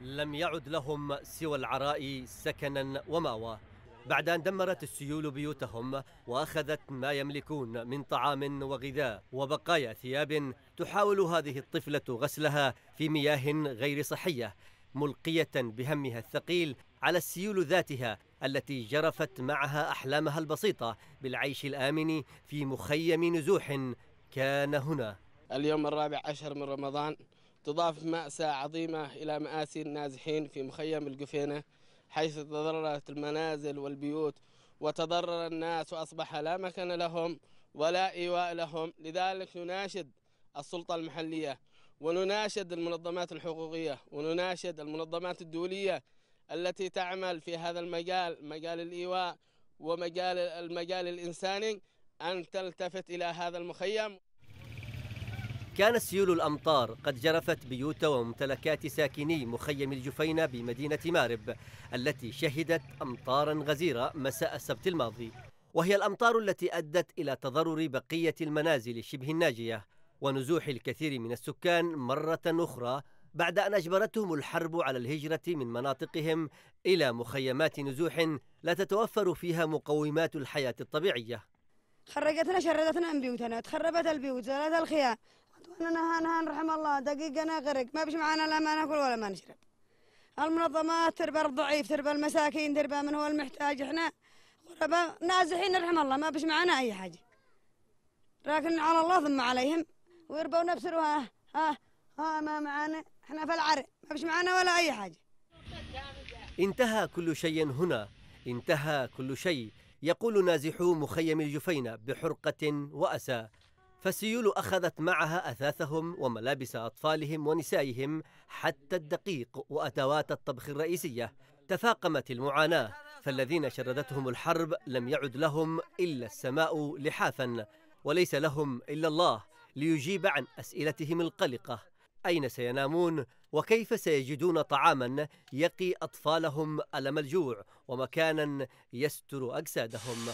لم يعد لهم سوى العراء سكنا وماوى بعد أن دمرت السيول بيوتهم وأخذت ما يملكون من طعام وغذاء وبقايا ثياب تحاول هذه الطفلة غسلها في مياه غير صحية ملقية بهمها الثقيل على السيول ذاتها التي جرفت معها أحلامها البسيطة بالعيش الآمن في مخيم نزوح كان هنا اليوم الرابع عشر من رمضان تضاف مأساة عظيمة إلى مآسي النازحين في مخيم القفينة حيث تضررت المنازل والبيوت وتضرر الناس وأصبح لا مكان لهم ولا إيواء لهم لذلك نناشد السلطة المحلية ونناشد المنظمات الحقوقية ونناشد المنظمات الدولية التي تعمل في هذا المجال مجال الإيواء ومجال المجال الإنساني أن تلتفت إلى هذا المخيم كانت سيول الأمطار قد جرفت بيوت وممتلكات ساكني مخيم الجفينة بمدينة مارب التي شهدت أمطارا غزيرة مساء السبت الماضي وهي الأمطار التي أدت إلى تضرر بقية المنازل شبه الناجية ونزوح الكثير من السكان مرة أخرى بعد أن أجبرتهم الحرب على الهجرة من مناطقهم إلى مخيمات نزوح لا تتوفر فيها مقومات الحياة الطبيعية خرجتنا شردتنا من بيوتنا تخربت البيوت زالت الخيام وانا نهان نهان رحم الله دقيقة أنا غرق ما بش معانا لا ما ناكل ولا ما نشرب المنظمات تربى الضعيف تربى المساكين تربى من هو المحتاج احنا غرباء نازحين رحم الله ما بش معانا اي حاجة لكن على الله ثم عليهم ويربوا نفس ها ها ها ما معانا احنا في العرق ما بش معانا ولا اي حاجة انتهى كل شيء هنا انتهى كل شيء يقول نازحو مخيم الجفينة بحرقة وأسى فسيول أخذت معها أثاثهم وملابس أطفالهم ونسائهم حتى الدقيق وأدوات الطبخ الرئيسية تفاقمت المعاناة فالذين شردتهم الحرب لم يعد لهم إلا السماء لحافا وليس لهم إلا الله ليجيب عن أسئلتهم القلقة أين سينامون وكيف سيجدون طعاما يقي أطفالهم ألم الجوع ومكانا يستر أجسادهم